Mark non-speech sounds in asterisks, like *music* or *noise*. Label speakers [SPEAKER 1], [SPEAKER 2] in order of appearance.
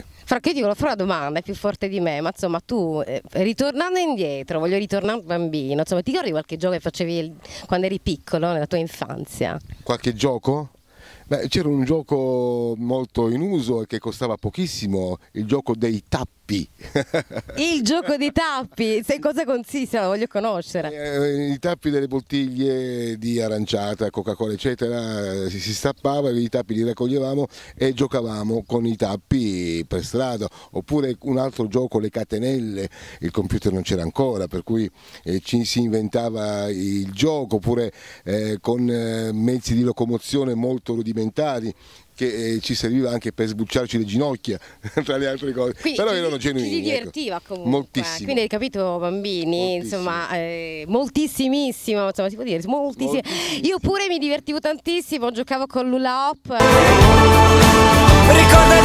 [SPEAKER 1] forte.
[SPEAKER 2] Franco, io ti volevo fare una domanda, è più forte di me, ma insomma tu, eh, ritornando indietro, voglio ritornare bambino, insomma ti ricordi qualche gioco che facevi quando eri piccolo, nella tua infanzia?
[SPEAKER 1] Qualche gioco? Beh, c'era un gioco molto in uso e che costava pochissimo, il gioco dei tappi tappi.
[SPEAKER 3] *laughs* Il gioco dei tappi, in cosa consiste? La voglio conoscere.
[SPEAKER 1] Eh, I tappi delle bottiglie di aranciata, Coca-Cola, eccetera, si, stappava, i tappi li raccoglievamo e giocavamo con i tappi per strada. Oppure un altro gioco, le catenelle, il computer non c'era ancora, per cui eh, ci si inventava il gioco, oppure eh, con mezzi di locomozione molto rudimentari, che eh, ci serviva anche per sbucciarci le ginocchia,
[SPEAKER 4] *laughs* tra le altre cose.
[SPEAKER 1] Quindi
[SPEAKER 2] Però ci, erano genuini. Ci ecco. divertiva ecco. comunque. Eh. Moltissimo. Quindi hai capito, bambini, moltissimo. insomma, eh, moltissimissimo, insomma, si può dire, moltissimo. moltissimo. Io pure mi divertivo tantissimo, giocavo con l'Ula Hop. Ricordati